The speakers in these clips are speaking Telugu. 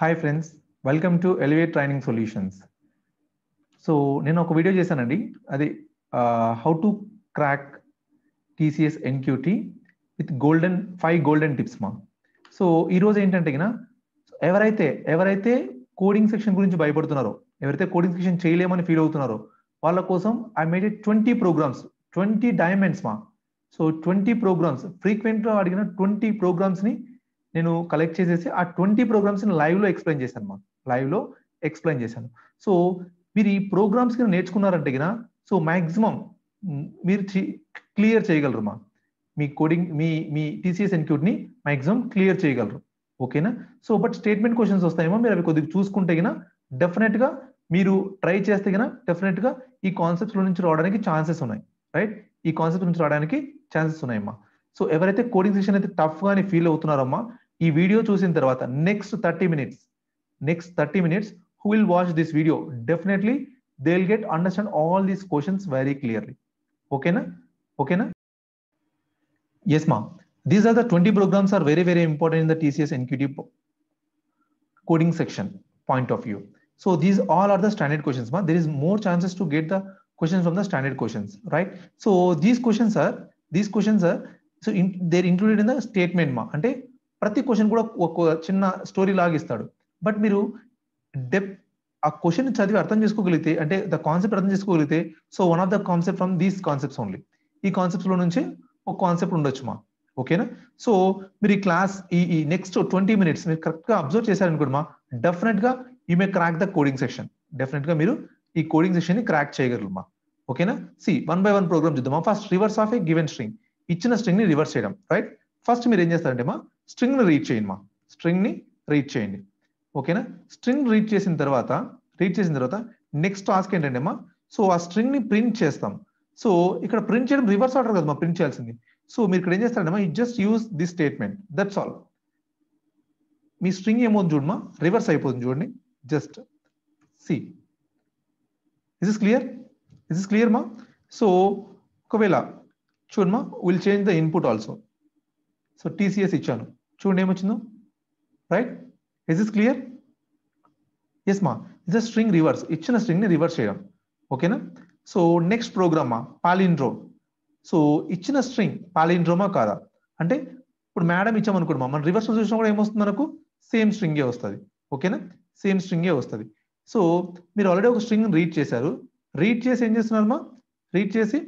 Hi friends welcome to Elevate Training Solutions so నేను ఒక వీడియో చేశానండి అది how to crack TCS NQT with golden five golden tips మా సో ఈరోజు ఏంటంటే కినా ఎవరైతే ఎవరైతే కోడింగ్ సెక్షన్ గురించి భయపడుతున్నారో ఎవరైతే కోడింగ్ సెక్షన్ చేయలేమని ఫీల్ అవుతున్నారో వాళ్ళ కోసం I made twenty programs twenty diamonds మా సో ట్వంటీ ప్రోగ్రామ్స్ ఫ్రీక్వెంట్గా అడిగిన ట్వంటీ ప్రోగ్రామ్స్ని నేను కలెక్ట్ చేసేసి ఆ ట్వంటీ ప్రోగ్రామ్స్ లైవ్ లైవ్లో ఎక్స్ప్లెయిన్ చేశాను లైవ్ లో ఎక్స్ప్లెయిన్ చేశాను సో మీరు ఈ ప్రోగ్రామ్స్ కింద నేర్చుకున్నారంటే కదా సో మాక్సిమం మీరు క్లియర్ చేయగలరు మా మీ కోడింగ్ మీ మీ టీసీఎస్ ని మాక్సిమం క్లియర్ చేయగలరు ఓకేనా సో బట్ స్టేట్మెంట్ క్వశ్చన్స్ వస్తాయేమో మీరు అవి కొద్దిగా చూసుకుంటే కినా గా మీరు ట్రై చేస్తే కినా డెఫినెట్గా ఈ కాన్సెప్ట్స్ నుంచి రావడానికి ఛాన్సెస్ ఉన్నాయి రైట్ ఈ కాన్సెప్ట్ నుంచి రావడానికి ఛాన్సెస్ ఉన్నాయమ్మా సో ఎవరైతే కోడింగ్ సెషన్ అయితే టఫ్ అని ఫీల్ అవుతున్నారమ్మా ఈ వీడియో చూసిన తర్వాత next thirty minutes next thirty minutes who will watch this video definitely they will get understand all these questions very clearly ఓకేనా ఓకేనా ఎస్ మా these are the twenty programmes are very very important in the TCS NQT coding section point of view. So these all are the standard questions. Ma. There is more chances to get the questions from the standard questions, right? So these questions are these questions are so in, they're included in the statement ma. Ante ప్రతి క్వశ్చన్ కూడా ఒక చిన్న స్టోరీ లాగిస్తాడు బట్ మీరు డెప్ ఆ క్వశ్చన్ చదివి అర్థం చేసుకోగలిగితే అంటే ద కాన్సెప్ట్ అర్థం చేసుకోగలిగితే so one of the concept from these concepts only ఈ కాన్సెప్ట్స్ లో నుంచి ఒక కాన్సెప్ట్ ఉండొచ్చు మా ఓకేనా సో మీరు ఈ క్లాస్ ఈ ఈ నెక్స్ట్ ట్వంటీ మినిట్స్ మీరు కరెక్ట్గా అబ్జర్వ్ చేశారనుకోండి మా గా you may crack the coding section డెఫినెట్గా మీరు ఈ కోడింగ్ సెక్షన్ని క్రాక్ చేయగలరు మా ఓకేనా see one by one program చూద్దాం first reverse of a given string ఇచ్చిన స్ట్రింగ్ ని రివర్స్ చేయడం రైట్ ఫస్ట్ మీరు ఏం చేస్తారంటే మా స్ట్రింగ్ని రీడ్ చేయండి మా స్ట్రింగ్ని రీడ్ చేయండి ఓకేనా స్ట్రింగ్ రీడ్ చేసిన తర్వాత రీడ్ చేసిన తర్వాత నెక్స్ట్ టాస్క్ ఏంటంటే అమ్మా సో ఆ స్ట్రింగ్ని ప్రింట్ చేస్తాం సో ఇక్కడ ప్రింట్ చేయడం రివర్స్ ఆర్డర్ కదా మా ప్రింట్ చేయాల్సింది సో మీరు ఇక్కడ ఏం చేస్తారంటే you just use this statement that's all మీ స్ట్రింగ్ ఏమవుతుంది చూడమా రివర్స్ అయిపోతుంది చూడండి just see is is clear is is clear మా సో ఒకవేళ చూడమా we'll change the input also so TCS ఇచ్చాను చూడండి ఏమొచ్చిందో right is is clear yes మా ఇస్ అ స్ట్రింగ్ రివర్స్ ఇచ్చిన స్ట్రింగ్ని రివర్స్ చేయడం ఓకేనా సో నెక్స్ట్ ప్రోగ్రామ్ మా పాలిండ్రోమ్ సో ఇచ్చిన స్ట్రింగ్ పాలిండ్రోమా కాదా అంటే ఇప్పుడు మేడం ఇచ్చామనుకుంటున్నాం మనం రివర్స్ చూసినా కూడా ఏమొస్తుంది మనకు సేమ్ స్ట్రింగే వస్తుంది ఓకేనా సేమ్ స్ట్రింగే వస్తుంది సో మీరు ఆల్రెడీ ఒక స్ట్రింగ్ రీడ్ చేశారు రీడ్ చేసి ఏం చేస్తున్నారు మా రీడ్ చేసి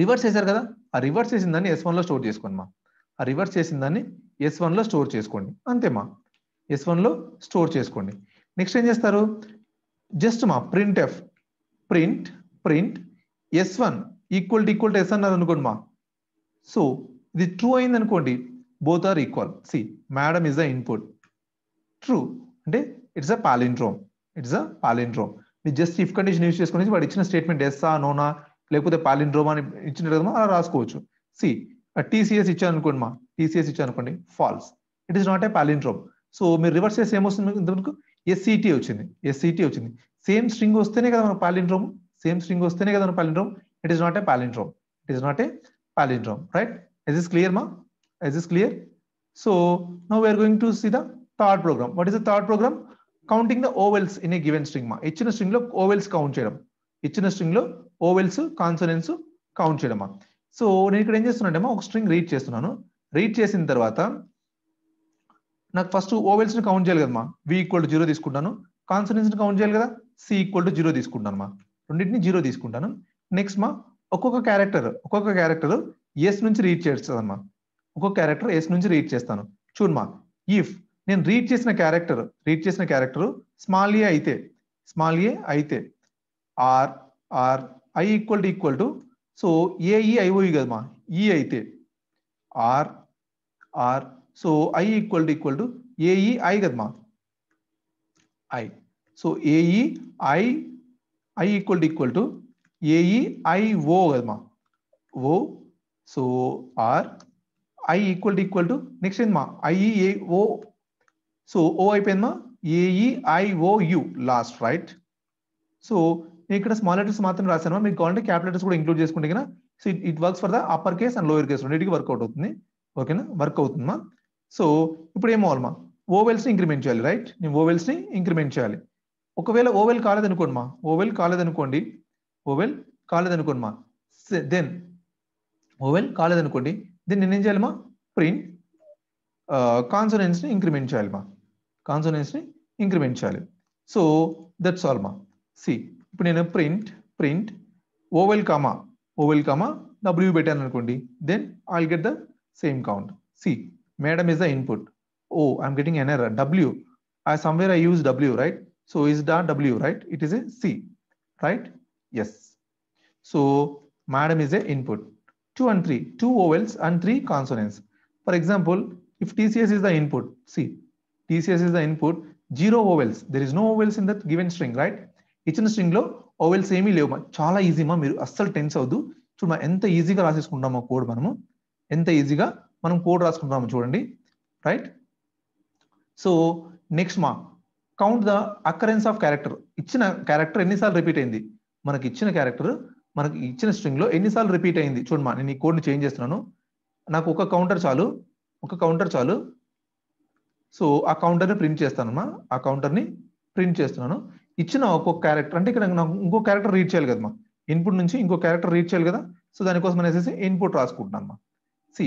రివర్స్ చేశారు కదా ఆ రివర్స్ చేసిన దాన్ని ఎస్ వన్లో స్టోర్ చేసుకోండి మా ఆ రివర్స్ చేసిన దాన్ని ఎస్ వన్లో స్టోర్ చేసుకోండి అంతేమా ఎస్ వన్లో స్టోర్ చేసుకోండి నెక్స్ట్ ఏం చేస్తారు జస్ట్ మా print f print print S one equal to equal to S అన్నారు అనుకోండి మా సో ఇది ట్రూ అయింది అనుకోండి both are equal see madam is the input true అంటే it's a palindrome it's a palindrome మీరు జస్ట్ ఇఫ్ కండిషన్ యూజ్ చేసుకుని వాడు ఇచ్చిన స్టేట్మెంట్ ఎస్సా నోనా లేకపోతే పాలిండ్రోమ్ అని ఇచ్చిన కదా అలా రాసుకోవచ్చు సి టీసీఎస్ ఇచ్చాను అనుకోండి మా టీసీఎస్ ఇచ్చాను అనుకోండి false it is not a palindrome so మీరు రివర్స్ చేసి ఏమొస్తుంది ఇంతవరకు ఎస్సీటీ వచ్చింది ఎస్సీటీ వచ్చింది సేమ్ స్ట్రింగ్ వస్తేనే కదా మన పాలిండ్రోమ్ సేమ్ స్ట్రింగ్ వస్తేనే కదా మన palindrome it is not a palindrome it is not a palindrome right yes is clear మా yes is clear so now we are going to see the third program what is the third program counting the vowels in a given string మా ఇచ్చిన స్ట్రింగ్ లో ఓవెల్స్ కౌంట్ చేయడం ఇచ్చిన స్ట్రింగ్ లో ఓవెల్స్ కాన్సనెన్స్ కౌంట్ చేయడమా సో నేను ఇక్కడ ఏం చేస్తున్నానంటే ఒక స్ట్రింగ్ రీడ్ చేస్తున్నాను రీడ్ చేసిన తర్వాత నాకు ఫస్ట్ ఓవెల్స్ని కౌంట్ చేయాలి కదమ్మా వి ఈక్వల్ టు జీరో తీసుకుంటాను కాన్సనెన్స్ని కౌంట్ చేయాలి కదా సి ఈక్వల్ టు జీరో తీసుకుంటాను మా రెండింటిని జీరో తీసుకుంటాను నెక్స్ట్ మా ఒక్కొక్క క్యారెక్టర్ ఒక్కొక్క క్యారెక్టర్ ఎస్ నుంచి రీడ్ చేస్తానమ్మా ఒక్కొక్క క్యారెక్టర్ ఎస్ నుంచి రీడ్ చేస్తాను చూడమ్మా ఇఫ్ నేను రీడ్ చేసిన క్యారెక్టర్ రీడ్ చేసిన క్యారెక్టర్ స్మాల్ ఏ అయితే స్మాల్ ఏ అయితే or or I equal to equal to so A E I O E కదమ్మా ఈ అయితే or or so I equal to equal to A E I కదమ్మా I so A E I I equal to equal to A E I O కదమ్మా O so or I equal to equal to next ఏందమ్మా I E A O so O అయిపోయిందమ్మా A E I oh you last right so నేను ఇక్కడ స్మాల్ లెటర్స్ మాత్రం రాశాను మీకు కావాలంటే క్యాప్ లెటర్స్ కూడా ఇంక్లూడ్ చేసుకుంటే కదా so it it works for the upper case and lower case రెండింటికి వర్కౌట్ అవుతుంది ఓకేనా వర్క్ అవుతుందమ్మా సో ఇప్పుడు ఏమవ్వాలమ్మా ఓవెల్స్ని ఇంక్రిమెంట్ చేయాలి రైట్ నేను ఓవెల్స్ని ఇంక్రిమెంట్ చేయాలి ఒకవేళ ఓవెల్ కాలేదనుకోండి మా ఓవెల్ కాలేదనుకోండి ఓవెల్ కాలేదనుకోండి మా దెన్ ఓవెల్ కాలేదనుకోండి దెన్ నేనేం చేయాలమ్మా ప్రింట్ కాన్సోనెన్స్ని ఇంక్రిమెంట్ చేయాలమ్మా కాన్సోనెన్స్ని ఇంక్రిమెంట్ చేయాలి సో దట్స్ ఆల్ మా సి ఇప్పుడు print print print comma comma comma w W పెట్టాను అనుకోండి then I get the same count see madam is the input O I'm I'm getting an error I somewhere I use W, right? So is that W, right? It is a C, right? Yes. So madam is a input. Two and three, two vowels and three consonants. For example, if TCS is the input, see, TCS is the input, zero vowels. There is no vowels in that given string, right? ఇచ్చిన స్ట్రింగ్ లో ఓవెల్స్ ఏమీ లేవు చాలా ఈజీమా మీరు అస్సలు టెన్స్ అవద్దు చూడమ్మా ఎంత ఈజీగా రాసేసుకుంటామో కోడ్ మనము ఎంత ఈజీగా మనం కోడ్ రాసుకుంటాము చూడండి రైట్ సో నెక్స్ట్ మా count the occurrence of character ఇచ్చిన క్యారెక్టర్ ఎన్నిసార్లు రిపీట్ అయింది మనకి ఇచ్చిన క్యారెక్టర్ మనకి ఇచ్చిన స్ట్రింగ్లో ఎన్నిసార్లు రిపీట్ అయింది చూడమ్మా నేను ఈ కోడ్ని చేంజ్ చేస్తున్నాను నాకు ఒక కౌంటర్ చాలు ఒక కౌంటర్ చాలు సో ఆ కౌంటర్ని ప్రింట్ చేస్తానమ్మా ఆ కౌంటర్ని ప్రింట్ చేస్తున్నాను ఇచ్చిన ఒక్కొక్క క్యారెక్టర్ అంటే ఇక్కడ నాకు ఇంకో క్యారెక్టర్ రీడ్ చేయాలి కదమ్మా ఇన్పుట్ నుంచి ఇంకో క్యారెక్టర్ రీడ్ చేయాలి కదా సో దానికోసం అనేసి ఇన్పుట్ రాసుకుంటున్నాను అమ్మా సి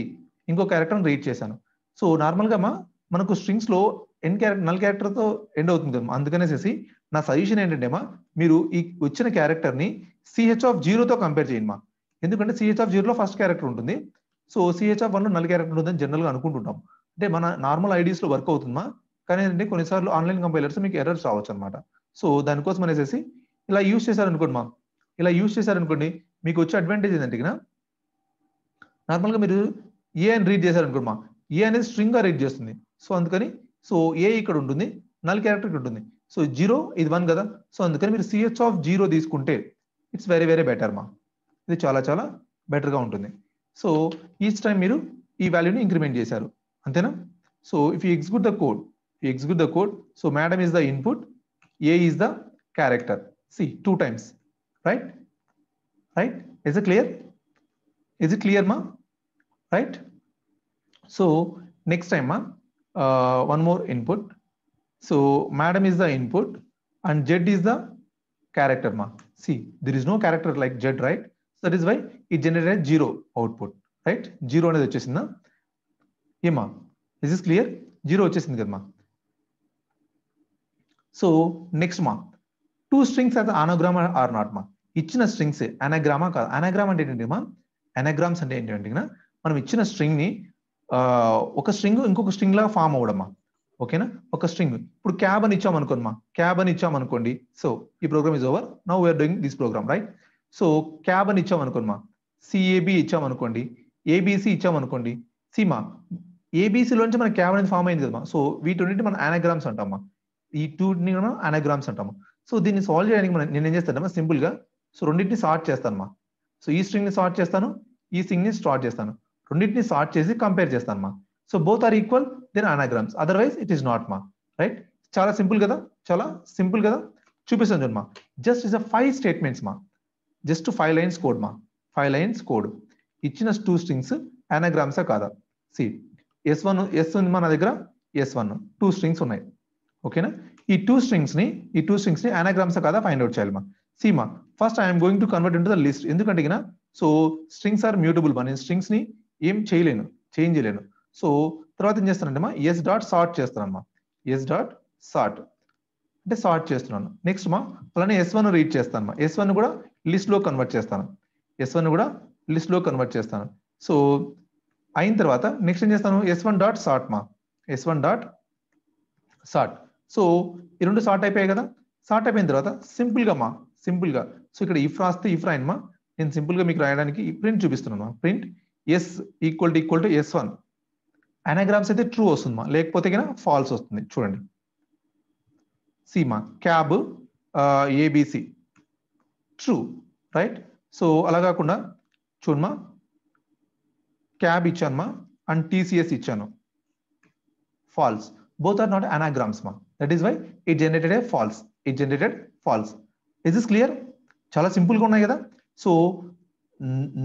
ఇంకో క్యారెక్టర్ రీడ్ చేశాను సో నార్మల్గా అమ్మా మనకు స్ట్రింగ్స్ లో ఎన్ క్యారెక్టర్ నల్ క్యారెక్టర్తో ఎండ్ అవుతుంది కదమ్మా అందుకనేసేసి నా సజెషన్ ఏంటంటే మా మీరు ఈ వచ్చిన క్యారెక్టర్ని సిహెచ్ ఆఫ్ జీరోతో కంపేర్ చేయండి మా ఎందుకంటే సిహెచ్ ఆఫ్ జీరోలో ఫస్ట్ క్యారెక్టర్ ఉంటుంది సో సిహెచ్ ఆఫ్ వన్లో నల్ క్యారెక్టర్ ఉంటుందని జనరల్గా అనుకుంటుంటాం అంటే మన నార్మల్ ఐడియస్లో వర్క్ అవుతుందా కానీ ఏంటంటే కొన్నిసార్లు ఆన్లైన్ కంపైలర్స్ మీకు ఎర్రర్స్ రావచ్చు అనమాట సో దానికోసం అనేసి ఇలా యూజ్ చేశారనుకోండి మా ఇలా యూజ్ చేశారనుకోండి మీకు వచ్చే అడ్వాంటేజ్ ఏంటంటే నార్మల్గా మీరు ఏ అని రీడ్ చేశారనుకోండి మా ఏ అనేది స్ట్రింగ్గా రీడ్ చేస్తుంది సో అందుకని సో ఏ ఇక్కడ ఉంటుంది నల్ క్యారెక్టర్ ఇక్కడ ఉంటుంది సో జీరో ఇది వన్ కదా సో అందుకని మీరు సిహెచ్ ఆఫ్ జీరో తీసుకుంటే ఇట్స్ వెరీ వెరీ బెటర్ మా ఇది చాలా చాలా బెటర్గా ఉంటుంది సో ఈచ్ టైం మీరు ఈ వాల్యూని ఇంక్రిమెంట్ చేశారు అంతేనా so if you execute the code execute the code so madam is the input A is the character. See, two times, right? Right? Is it clear? Is it clear, ma? Right? So next time, ma, uh, one more input. So madam is the input and Z is the character, ma. See, there is no character like Z, right? So that is why it generated zero output, right? Zero అనేది వచ్చేసిందా ఏమా ఇస్ ఇస్ క్లియర్ జీరో వచ్చేసింది కదమ్మా సో నెక్స్ట్ మా టూ స్ట్రింగ్స్ అయితే ఆనోగ్రామ్ ఆర్ నాట్ మా ఇచ్చిన స్ట్రింగ్స్ అనగ్రామా కాదు అనగ్రామ్ అంటే ఏంటంటే మా అనగ్రామ్స్ అంటే ఏంటంటే మనం ఇచ్చిన స్ట్రింగ్ ని ఒక స్ట్రింగ్ ఇంకొక స్ట్రింగ్ లా ఫామ్ అవ్వడమ్మా ఓకేనా ఒక స్ట్రింగ్ ఇప్పుడు క్యాబ్ అని మా క్యాబ్ అని ఇచ్చామనుకోండి సో ఈ program is over now we're doing this program right so cab అని మా సిఏబి ఇచ్చామనుకోండి ఏబిసి ఇచ్చామనుకోండి సిమా నుంచి మన క్యాబ్ అనేది ఫామ్ అయింది కదమ్మా సో వీటి మనం యానగ్రామ్స్ అంటామా ఈ టూని మనం అనగ్రామ్స్ అంటాము సో దీన్ని సాల్వ్ చేయడానికి మనం నేను ఏం చేస్తానమ్మా సింపుల్ గా సో రెండింటిని సార్ట్ చేస్తానమ్మా సో ఈ స్ట్రింగ్ ని సార్ట్ చేస్తాను ఈ స్ట్రింగ్ ని స్టార్ట్ చేస్తాను రెండింటిని సార్ట్ చేసి కంపేర్ చేస్తానమ్మా so both are equal then anagrams otherwise it is not మా రైట్ చాలా సింపుల్ కదా చాలా సింపుల్ కదా చూపిస్తాను చూడమా just is a five statements మా జస్ట్ ఫైవ్ లైన్స్ కోడ్ మా ఫైవ్ లైన్స్ కోడ్ ఇచ్చిన టూ స్ట్రింగ్స్ అనగ్రామ్సా కాదా సి ఎస్ వన్ ఎస్ ఉంది మా నా దగ్గర ఎస్ వన్ టూ స్ట్రింగ్స్ ఉన్నాయి ఓకేనా ఈ టూ స్ట్రింగ్స్ని ఈ టూ స్ట్రింగ్స్ని అనాగ్రామ్స్ కదా ఫైండ్ అవుట్ చేయాలి మా సీమా first I'm going to convert in the list ఎందుకంటే సో స్ట్రింగ్స్ ఆర్ మ్యూటబుల్ మా నేను స్ట్రింగ్స్ని ఏం చేయలేను చేంజ్ చేయలేను సో తర్వాత ఏం చేస్తానంటే మా ఎస్ డాట్ సార్ట్ చేస్తానమ్మా ఎస్ డాట్ సార్ట్ అంటే సార్ట్ చేస్తున్నాను నెక్స్ట్ మా అలానే ఎస్ వన్ రీడ్ చేస్తాను ఎస్ వన్ కూడా లిస్ట్లో కన్వర్ట్ చేస్తాను ఎస్ వన్ కూడా లిస్ట్లో కన్వర్ట్ చేస్తాను సో అయిన తర్వాత నెక్స్ట్ ఏం చేస్తాను ఎస్ వన్ డాట్ సార్ట్ మా S one dot sort so ఈ రెండు షార్ట్ అయిపోయాయి కదా షార్ట్ అయిపోయిన తర్వాత సింపుల్గా మా సింపుల్గా సో ఇక్కడ ఇఫ్ రాస్తే ఇఫ్ రాయన్ మా నేను సింపుల్గా మీకు రాయడానికి ప్రింట్ చూపిస్తున్నాను మా print S equal to equal to S one anagrams అయితే ట్రూ వస్తుంది మా లేకపోతే కన్నా ఫాల్స్ వస్తుంది చూడండి సీమా cab ABC true right so అలా కాకుండా చూడమ్మా క్యాబ్ ఇచ్చాను మా అండ్ టీసీఎస్ ఇచ్చాను false both are not anagrams మా that is why it generated a false it generated false is is clear చాలా సింపుల్గా ఉన్నాయి కదా సో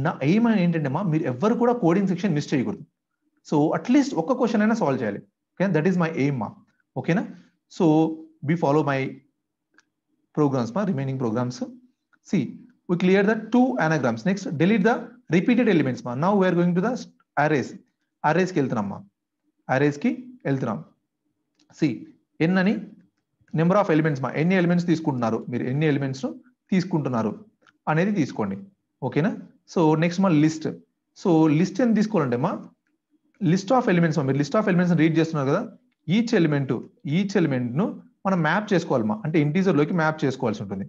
నా ఎయిమ్ ఏంటంటే మా మీరు ఎవ్వరు కూడా కోడింగ్ సెక్షన్ మిస్ చేయకూడదు సో అట్లీస్ట్ ఒక్క క్వశ్చన్ అయినా సాల్వ్ చేయాలి okay that is my aim మా ఓకేనా so be follow my programs మా remaining programs see we clear the two anagrams next delete the repeated elements మా now we're going to the arrays అరేస్కి వెళ్తున్నాం ma అరేస్కి వెళ్తున్నాం సి ఎన్ అని నెంబర్ ఆఫ్ ఎలిమెంట్స్ మా ఎన్ని ఎలిమెంట్స్ తీసుకుంటున్నారు మీరు ఎన్ని ఎలిమెంట్స్ తీసుకుంటున్నారు అనేది తీసుకోండి ఓకేనా సో నెక్స్ట్ మా లిస్ట్ సో లిస్ట్ ఎంత తీసుకోవాలంటే మా లిస్ట్ ఆఫ్ ఎలిమెంట్స్ మీరు లిస్ట్ ఆఫ్ ఎలిమెంట్స్ రీడ్ చేస్తున్నారు కదా ఈచ్ ఎలిమెంట్ ఈచ్ ఎలిమెంట్ను మనం మ్యాప్ చేసుకోవాలి మా అంటే ఇంటీజర్లోకి మ్యాప్ చేసుకోవాల్సి ఉంటుంది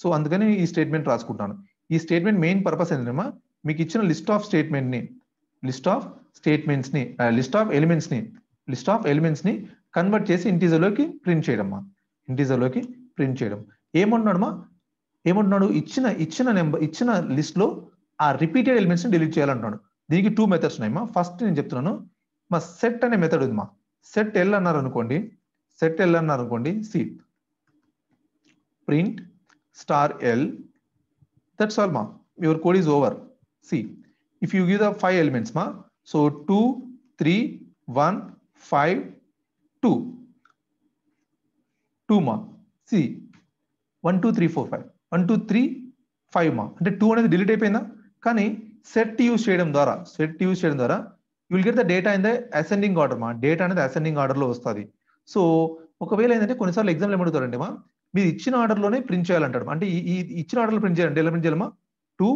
సో అందుకని ఈ స్టేట్మెంట్ రాసుకుంటాను ఈ స్టేట్మెంట్ మెయిన్ పర్పస్ ఏంటమ్మా మీకు ఇచ్చిన లిస్ట్ ఆఫ్ స్టేట్మెంట్ని లిస్ట్ ఆఫ్ స్టేట్మెంట్స్ని లిస్ట్ ఆఫ్ ఎలిమెంట్స్ని లిస్ట్ ఆఫ్ ఎలిమెంట్స్ని కన్వర్ట్ చేసి ఇంటీజర్లోకి ప్రింట్ చేయడమ్మా ఇంటీజర్లోకి ప్రింట్ చేయడం ఏమంటున్నాడమ్మా ఏమంటున్నాడు ఇచ్చిన ఇచ్చిన నెంబర్ ఇచ్చిన లిస్ట్లో ఆ రిపీటెడ్ ఎలిమెంట్స్ని డిలీట్ చేయాలంటున్నాడు దీనికి టూ మెథడ్స్ ఉన్నాయమ్మా ఫస్ట్ నేను చెప్తున్నాను మా సెట్ అనే మెథడ్ ఉందిమా సెట్ ఎల్ అన్నారు అనుకోండి సెట్ ఎల్ అన్నారు అనుకోండి see print star L that's all మా your code is over see if you give the five elements మా so two three one five two two mark. See one two three four five one two three five mark అంటే టూ అనేది డిలీట్ అయిపోయిందా కానీ సెట్ యూజ్ చేయడం ద్వారా సెట్ యూజ్ చేయడం ద్వారా you'll will get the data in the ascending order మా డేటా అనేది అసెండింగ్ ఆర్డర్లో వస్తుంది సో ఒకవేళ ఏంటంటే కొన్నిసార్లు ఎగ్జామ్లు ఏమడుగుతారండి మా మీరు ఇచ్చిన ఆర్డర్లోనే ప్రింట్ చేయాలంటాడు అంటే ఈ ఇచ్చిన ఆర్డర్లో ప్రింట్ చేయాలంటే ఎలా ప్రింట్ చేయాలమ్మా two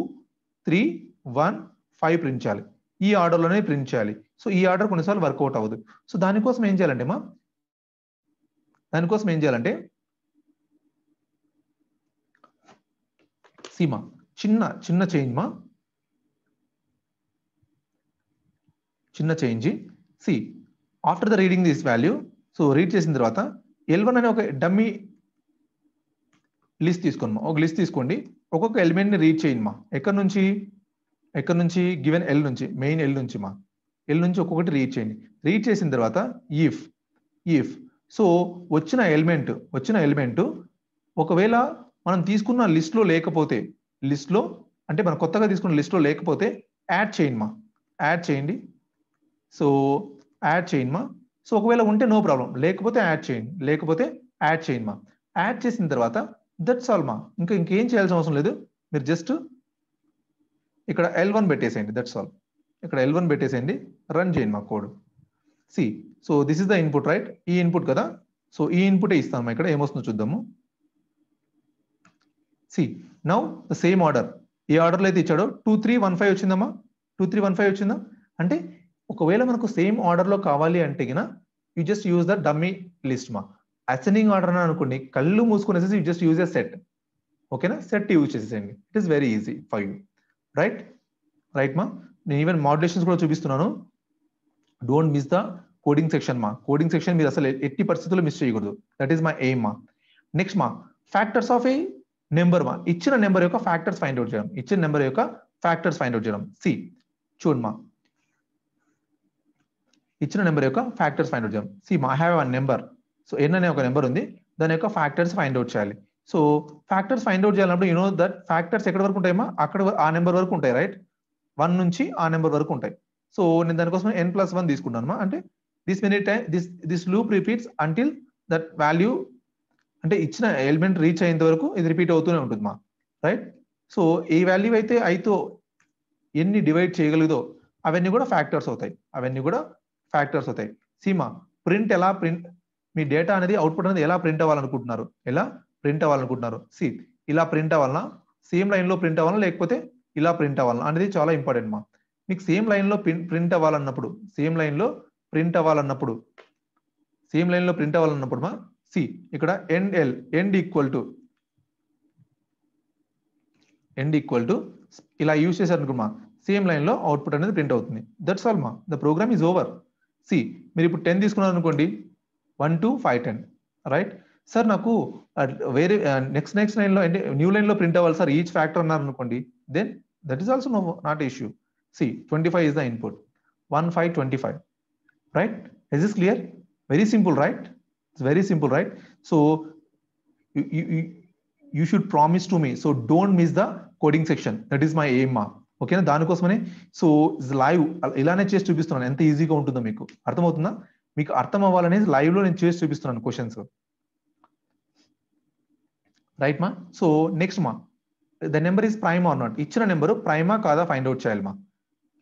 three one five print చేయాలి ఈ ఆర్డర్లోనే ప్రింట్ చేయాలి సో ఈ ఆర్డర్ కొన్నిసార్లు వర్కౌట్ అవ్వదు సో దానికోసం ఏం చేయాలంటే మా దానికోసం ఏం చేయాలంటే సీమా చిన్న చిన్న చేంజ్ మా చిన్న change see after the reading this value so read చేసిన తర్వాత ఎల్ వన్ అనే ఒక డమ్మీ లిస్ట్ తీసుకోమా ఒక లిస్ట్ తీసుకోండి ఒక్కొక్క ని రీడ్ మా ఎక్కడి నుంచి ఎక్కడి నుంచి గివెన్ ఎల్ నుంచి మెయిన్ ఎల్ నుంచి మా ఎల్ నుంచి ఒక్కొక్కటి రీడ్ చేయండి రీడ్ చేసిన తర్వాత ఇఫ్ ఇఫ్ సో వచ్చిన ఎలిమెంట్ వచ్చిన ఎలిమెంట్ ఒకవేళ మనం తీసుకున్న లిస్ట్లో లేకపోతే లిస్ట్లో అంటే మనం కొత్తగా తీసుకున్న లిస్ట్లో లేకపోతే యాడ్ చేయండి మా యాడ్ చేయండి సో యాడ్ చేయండి మా సో ఒకవేళ ఉంటే నో ప్రాబ్లం లేకపోతే యాడ్ చేయండి లేకపోతే యాడ్ చేయండి మా యాడ్ చేసిన తర్వాత దట్స్ ఆల్ మా ఇంకా ఇంకేం చేయాల్సిన అవసరం లేదు మీరు జస్ట్ ఇక్కడ ఎల్ వన్ పెట్టేసేయండి దట్స్ ఆల్ ఇక్కడ ఎల్ వన్ పెట్టేసేయండి రన్ చేయండి మా code see so this is the input right ఈ ఇన్పుట్ కదా సో ఈ ఇన్పుటే ఇస్తాము ఇక్కడ ఏమొస్తుందో చూద్దాము see now the same order ఏ ఆర్డర్లో అయితే ఇచ్చాడో టూ త్రీ వన్ ఫైవ్ వచ్చిందమ్మా టూ త్రీ వన్ ఫైవ్ వచ్చిందా అంటే ఒకవేళ మనకు సేమ్ ఆర్డర్లో కావాలి అంటే గిన you just use the dummy list మా అసెండింగ్ ఆర్డర్ అని అనుకోండి కళ్ళు మూసుకునేసి you just use a set ఓకేనా సెట్ యూజ్ చేసేసేయండి it is very easy for you right right మా నేను ఈవెన్ మాడ్యులేషన్స్ కూడా చూపిస్తున్నాను don't miss the coding section మా కోడింగ్ సెక్షన్ మీరు అసలు ఎట్టి పరిస్థితుల్లో మిస్ చేయకూడదు దట్ ఈస్ మై ఎయిమ్ మా నెక్స్ట్ మా ఫ్యాక్టర్స్ ఆఫ్ ఏ నెంబర్ మా ఇచ్చిన నెంబర్ యొక్క ఫ్యాక్టర్స్ ఫైండ్ అవుట్ చేయడం ఇచ్చిన నెంబర్ యొక్క ఫ్యాక్టర్స్ ఫైండ్ అవుట్ చేయడం సి చూడు మా ఇచ్చిన నెంబర్ యొక్క ఫ్యాక్టర్స్ ఫైండ్ అవుట్ చేయడం సి మా have one number so N అనే ఒక నెంబర్ ఉంది దాని యొక్క ఫ్యాక్టర్స్ ఫైండ్ అవుట్ చేయాలి సో ఫ్యాక్టర్స్ ఫైండ్ అవుట్ చేయాలన్నప్పుడు యూనో దట్ ఫ్యాక్టర్స్ ఎక్కడ వరకు ఉంటాయమ్మా అక్కడ ఆ నెంబర్ వరకు ఉంటాయి రైట్ వన్ నుంచి ఆ నెంబర్ వరకు ఉంటాయి సో నేను దానికోసం ఎన్ ప్లస్ వన్ తీసుకున్నాను అంటే this many time this this loop repeats until that value అంటే ఇచ్చిన ఎలిమెంట్ రీచ్ అయ్యేంత వరకు ఇది రిపీట్ అవుతూనే ఉంటుంది మా రైట్ సో ఏ వాల్యూ అయితే ఐతో ఎన్ని డివైడ్ చేయగలదో అవన్నీ కూడా ఫ్యాక్టర్స్ అవుతాయి అవన్నీ కూడా ఫ్యాక్టర్స్ అవుతాయి సీమా ప్రింట్ ఎలా ప్రింట్ మీ డేటా అనేది అవుట్పుట్ అనేది ఎలా ప్రింట్ అవ్వాలనుకుంటున్నారు ఎలా ప్రింట్ అవ్వాలనుకుంటున్నారు సి ఇలా ప్రింట్ అవ్వాలన్నా సేమ్ లైన్లో ప్రింట్ అవ్వాలన్నా లేకపోతే ఇలా ప్రింట్ అవ్వాలన్నా అనేది చాలా ఇంపార్టెంట్ మా మీకు సేమ్ లైన్లో ప్రింట్ అవ్వాలన్నప్పుడు సేమ్ లైన్లో ప్రింట్ అవ్వాలన్నప్పుడు సేమ్ లైన్లో ప్రింట్ అవ్వాలన్నప్పుడు మా సి ఇక్కడ end L end equal to end equal to ఇలా యూజ్ చేశారనుకుమా సేమ్ లైన్లో అవుట్పుట్ అనేది ప్రింట్ అవుతుంది దట్స్ ఆల్ మా the program is over see మీరు ఇప్పుడు టెన్ తీసుకున్నారు అనుకోండి one two five ten right sir నాకు uh, వేరే నెక్స్ట్ నెక్స్ట్ లైన్లో అంటే న్యూ లైన్లో ప్రింట్ అవ్వాలి సార్ ఈచ్ ఫ్యాక్టర్ అన్నారు అనుకోండి then that is also no not issue See, 25 is the input. 1, 5, 25. Right? Is this clear? Very simple, right? It's very simple, right? So you, you, you should promise to me. So don't miss the coding section. That is my aim. ఓకేనా దానికోసమనే సో లైవ్ ఇలానే చేసి చూపిస్తున్నాను ఎంత ఈజీగా ఉంటుందో మీకు అర్థమవుతుందా మీకు అర్థం అవ్వాలనేది లైవ్లో నేను చేసి చూపిస్తున్నాను క్వశ్చన్స్ రైట్ మా సో నెక్స్ట్ మా ద నెంబర్ ఈస్ ప్రైమా నాట్ ఇచ్చిన నెంబరు ప్రైమా కాదా ఫైండ్ అవుట్ చేయాలి మా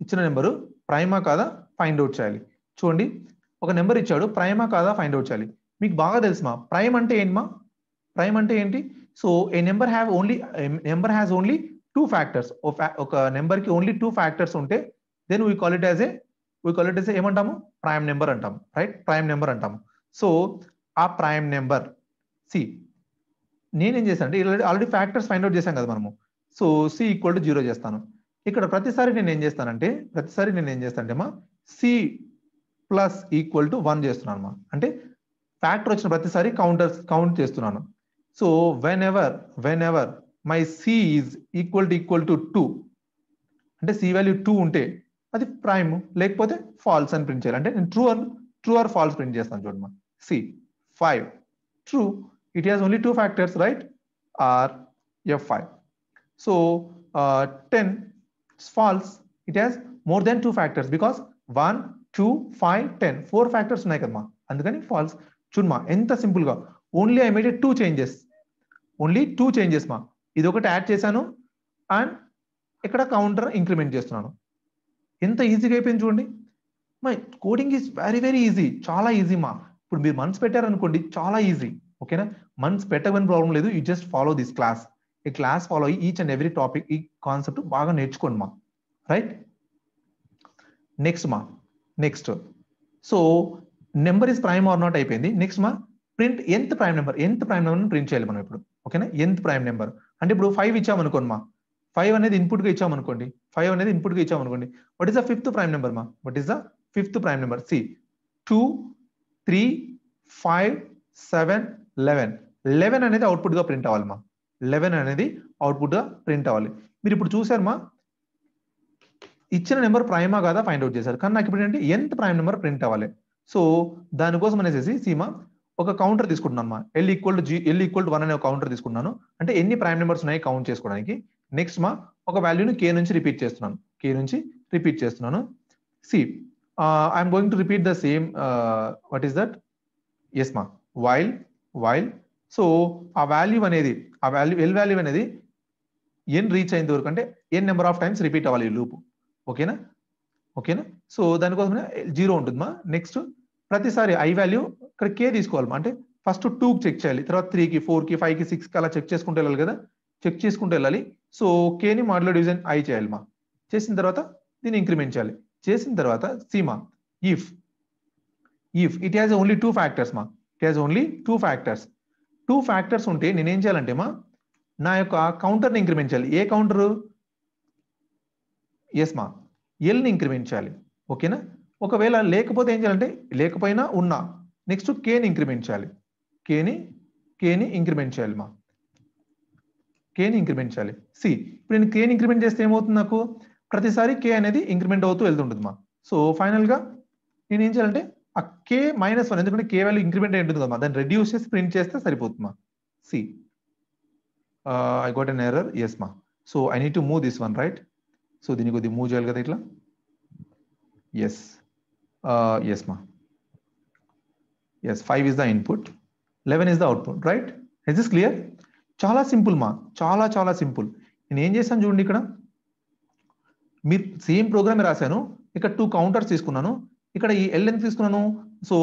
ఇచ్చిన నెంబరు ప్రైమా కాదా ఫైండ్ అవుట్ చేయాలి చూడండి ఒక నెంబర్ ఇచ్చాడు ప్రైమా కాదా ఫైండ్ అవుట్ చేయాలి మీకు బాగా తెలుసుమా ప్రైమ్ అంటే ఏంటిమా ప్రైమ్ అంటే ఏంటి so a number have only number has only two factors ఒక నెంబర్కి ఓన్లీ టూ ఫ్యాక్టర్స్ ఉంటే then we call it as a we call it as ఏమంటాము ప్రైమ్ నెంబర్ అంటాము రైట్ ప్రైమ్ నెంబర్ అంటాము సో ఆ ప్రైమ్ నెంబర్ సి నేనేం చేశాను అంటే ఆల్రెడీ ఫ్యాక్టర్స్ ఫైండ్ అవుట్ చేశాం కదా మనము so C equal to zero చేస్తాను ఇక్కడ ప్రతిసారి నేను ఏం చేస్తానంటే ప్రతిసారి నేను ఏం చేస్తానంటే అమ్మా C plus equal to one చేస్తున్నాను అమ్మా అంటే ఫ్యాక్టర్ వచ్చిన ప్రతిసారి కౌంటర్ కౌంట్ చేస్తున్నాను so whenever whenever my C is equal to equal to two అంటే సి వాల్యూ టూ ఉంటే అది ప్రైమ్ లేకపోతే ఫాల్స్ అని ప్రింట్ చేయాలి అంటే నేను true or true or false print చేస్తాను చూడమ్మా see five true it has only two factors right or if five so ten It's false. It has more than two factors because one two five ten four factors ఉన్నాయి కదమ్మా అందుకని ఫాల్స్ చున్మా ఎంత సింపుల్గా only I made two changes only two changes మా ఇది ఒకటి యాడ్ చేశాను అండ్ ఇక్కడ కౌంటర్ ఇంక్రిమెంట్ చేస్తున్నాను ఎంత ఈజీగా అయిపోయింది చూడండి my coding is very very easy చాలా ఈజీ మా ఇప్పుడు మీరు మనసు పెట్టారనుకోండి చాలా ఈజీ ఓకేనా మనసు పెట్టవని ప్రాబ్లం లేదు you just follow this class ఈ క్లాస్ ఫాలో అయ్యి ఈచ్ అండ్ ఎవ్రీ టాపిక్ ఈ కాన్సెప్ట్ బాగా నేర్చుకోండి మా రైట్ నెక్స్ట్ మా next so number is prime or not అయిపోయింది నెక్స్ట్ మా ప్రింట్ ఎంత ప్రైమ్ నెంబర్ ఎంత ప్రైమ్ నెంబర్ ప్రింట్ చేయాలి మనం ఇప్పుడు ఓకేనా ఎంత ప్రైమ్ నెంబర్ అంటే ఇప్పుడు ఫైవ్ ఇచ్చామనుకోండి మా ఫైవ్ అనేది ఇన్పుట్గా ఇచ్చామనుకోండి ఫైవ్ అనేది ఇన్పుట్గా ఇచ్చామనుకోండి what is the fifth prime number మా what is the fifth prime number see two three five seven eleven eleven అనేది అవుట్పుట్గా ప్రింట్ అవ్వాలి మా లెవెన్ అనేది అవుట్పుట్గా ప్రింట్ అవ్వాలి మీరు ఇప్పుడు చూసారు మా ఇచ్చిన నెంబర్ ప్రైమా కాదా ఫైండ్ అవుట్ చేశారు కానీ నాకు ఇప్పుడు ఏంటంటే ఎంత ప్రైమ్ నెంబర్ ప్రింట్ అవ్వాలి సో దానికోసం అనేసి సీమా ఒక కౌంటర్ తీసుకుంటున్నాను మా L equal to G L equal to one అనే ఒక కౌంటర్ తీసుకున్నాను అంటే ఎన్ని ప్రైమ్ నెంబర్స్ ఉన్నాయి కౌంట్ చేసుకోవడానికి నెక్స్ట్ మా ఒక వాల్యూని కే నుంచి రిపీట్ చేస్తున్నాను కే నుంచి రిపీట్ చేస్తున్నాను see I'm going to repeat the same what is that yes మా వైల్ వైల్ సో ఆ వాల్యూ అనేది ఆ వాల్యూ ఎల్ వాల్యూ అనేది ఎన్ రీచ్ అయిన వరకు అంటే N number of times repeat అవ్వాలి లూప్ ఓకేనా ఓకేనా సో దానికోసం జీరో ఉంటుందమ్మా నెక్స్ట్ ప్రతిసారి ఐ వాల్యూ ఇక్కడ కే తీసుకోవాలి అంటే ఫస్ట్ టూకి చెక్ చేయాలి తర్వాత త్రీకి ఫోర్కి ఫైవ్కి సిక్స్కి అలా చెక్ చేసుకుంటూ వెళ్ళాలి కదా చెక్ చేసుకుంటూ వెళ్ళాలి సో కేని మాడ్యులర్ డివిజన్ ఐ చేయాలి మా చేసిన తర్వాత దీన్ని ఇంక్రిమెంట్ చేయాలి చేసిన తర్వాత సీమా if if it has only two factors మా it has only two factors two factors ఉంటే నేను ఏం చేయాలంటే మా నా యొక్క కౌంటర్ని ఇంక్రిమెంట్ చేయాలి ఏ కౌంటరు ఎస్ మా ఎల్ని ఇంక్రిమెంట్ చేయాలి ఓకేనా ఒకవేళ లేకపోతే ఏం చేయాలంటే లేకపోయినా ఉన్నా నెక్స్ట్ కేని ఇంక్రిమెంట్ చేయాలి కేని కేని ఇంక్రిమెంట్ చేయాలి మా కేని ఇంక్రిమెంట్ చేయాలి సి ఇప్పుడు నేను కేని ఇంక్రిమెంట్ చేస్తే ఏమవుతుంది నాకు ప్రతిసారి కే అనేది ఇంక్రిమెంట్ అవుతూ వెళ్తుంటుంది మా సో ఫైనల్గా నేను ఏం చేయాలంటే ఆ కే మైనస్ వన్ ఎందుకంటే కే వాల్యూ ఇంక్రిమెంట్ అయి ఉంటుంది కదమ్మా దాన్ని రెడ్యూస్ చేసి ప్రింట్ చేస్తే సరిపోతుందా see I got an error yes మా so I need to move this one right so దీనికి కొద్ది మూవ్ చేయాలి కదా ఇట్లా ఎస్ ఎస్ మా yes five is the input eleven is the output right is is clear చాలా సింపుల్ మా చాలా చాలా సింపుల్ నేను ఏం చేశాను చూడండి ఇక్కడ మీరు సేమ్ ప్రోగ్రామ్ రాశాను ఇక్కడ టూ కౌంటర్స్ తీసుకున్నాను ఇక్కడ ఈ ఎల్ ఎంత తీసుకున్నాను సో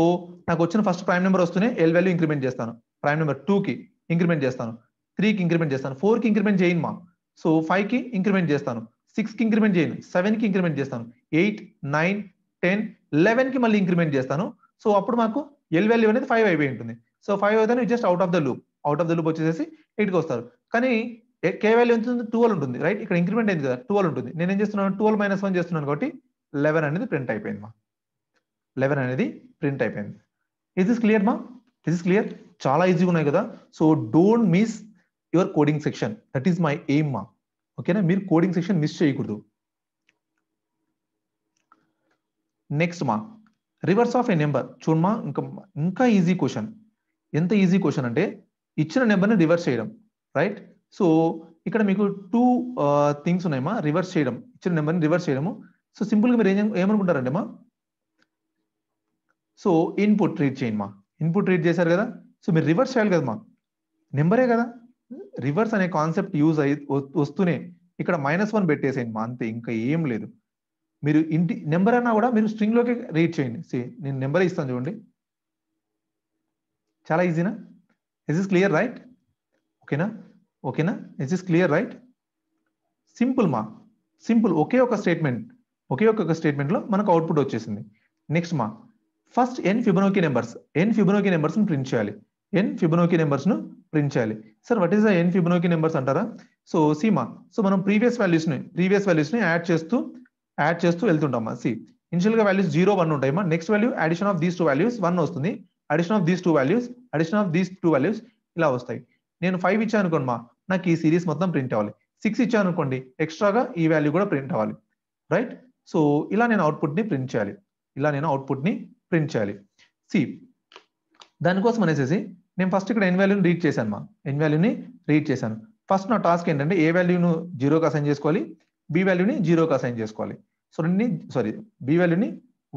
నాకు వచ్చిన ఫస్ట్ ప్రైమ్ నెంబర్ వస్తూనే ఎల్ వాల్యూ ఇంక్రిమెంట్ చేస్తాను ప్రైమ్ నెంబర్ టూకి ఇంక్రిమెంట్ చేస్తాను త్రీకి ఇంక్రిమెంట్ చేస్తాను ఫోర్కి ఇంక్రిమెంట్ చేయను మా సో ఫైవ్కి ఇంక్రిమెంట్ చేస్తాను సిక్స్కి ఇంక్రిమెంట్ చేయను సెవెన్కి ఇంక్రిమెంట్ చేస్తాను ఎయిట్ నైన్ టెన్ లెవెన్కి మళ్ళీ ఇంక్రిమెంట్ చేస్తాను సో అప్పుడు మాకు ఎల్ వాల్యూ అనేది ఫైవ్ అయిపోయి ఉంటుంది సో ఫైవ్ అయితే just out of the loop out of the loop వచ్చేసి ఎయిట్కి వస్తారు కానీ కే వాల్యూ ఎంత ఉంది ట్వెల్వ్ ఉంటుంది రైట్ ఇక్కడ ఇంక్రిమెంట్ అయింది కదా ట్వెల్వ్ ఉంటుంది నేను ఏం చేస్తున్నాను ట్వెల్వ్ మైనస్ వన్ చేస్తున్నాను కాబట్టి లెవెన్ అనేది ప్రింట్ అయిపోయింది మా లెవెన్ అనేది ప్రింట్ అయిపోయింది ఇస్ ఇస్ క్లియర్ మా దిస్ ఇస్ క్లియర్ చాలా ఈజీగా ఉన్నాయి కదా so don't miss your coding section that is my aim మా ఓకేనా మీరు కోడింగ్ సెక్షన్ మిస్ చేయకూడదు నెక్స్ట్ మా రివర్స్ ఆఫ్ ఏ నెంబర్ చూడమా ఇంకా ఇంకా ఈజీ క్వశ్చన్ ఎంత ఈజీ క్వశ్చన్ అంటే ఇచ్చిన నెంబర్ని రివర్స్ చేయడం రైట్ సో ఇక్కడ మీకు టూ థింగ్స్ ఉన్నాయమ్మా రివర్స్ చేయడం ఇచ్చిన నెంబర్ని రివర్స్ చేయడము సో సింపుల్గా మీరు ఏం ఏమనుకుంటారండి మా సో ఇన్పుట్ రీడ్ చేయండి మా ఇన్పుట్ రీడ్ చేశారు కదా సో మీరు రివర్స్ చేయాలి కదా మా నెంబరే కదా రివర్స్ అనే కాన్సెప్ట్ యూజ్ అయి వస్తూనే ఇక్కడ మైనస్ వన్ పెట్టేసేయండి మా అంతే ఇంకా ఏం లేదు మీరు ఇంటి నెంబర్ అన్నా కూడా మీరు స్ట్రింగ్లోకి రీడ్ చేయండి సి నేను నెంబర్ ఇస్తాను చూడండి చాలా ఈజీనా ఇస్ ఇస్ క్లియర్ రైట్ ఓకేనా ఓకేనా is is clear right simple మా సింపుల్ ఒకే ఒక స్టేట్మెంట్ ఒకే ఒక స్టేట్మెంట్లో మనకు అవుట్పుట్ వచ్చేసింది నెక్స్ట్ మా ఫస్ట్ ఎన్ ఫిబనోకి నెంబర్స్ ఎన్ ఫిబనోకి ను ప్రింట్ చేయాలి ఎన్ ఫిబనోకి ను ప్రింట్ చేయాలి sir what is the N Fibonacci numbers అంటారా సో సీమా సో మనం ప్రీవియస్ ని ప్రీవియస్ ని యాడ్ చేస్తూ యాడ్ చేస్తూ వెళ్తుంటామా సి గా వాల్యూస్ జీరో వన్ ఉంటాయమ్మా next value addition of these two values one వస్తుంది addition of these two values addition of these two values ఇలా వస్తాయి నేను ఫైవ్ ఇచ్చాను అనుకోండి మా నాకు ఈ సిరీస్ మొత్తం ప్రింట్ అవ్వాలి సిక్స్ ఇచ్చాను అనుకోండి ఎక్స్ట్రాగా ఈ వాల్యూ కూడా ప్రింట్ అవ్వాలి రైట్ సో ఇలా నేను అవుట్పుట్ని ప్రింట్ చేయాలి ఇలా నేను అవుట్పుట్ని ప్రింట్ చేయాలి సి దానికోసం అనేసి నేను ఫస్ట్ ఇక్కడ ఎన్ వాల్యూని రీడ్ చేశాను మా ఎన్ వాల్యూని రీడ్ చేశాను ఫస్ట్ నా టాస్క్ ఏంటంటే ఏ వాల్యూను జీరోకి అసైన్ చేసుకోవాలి బి వాల్యూని జీరోకి అసైన్ చేసుకోవాలి సో రెండు సారీ బి వాల్యూని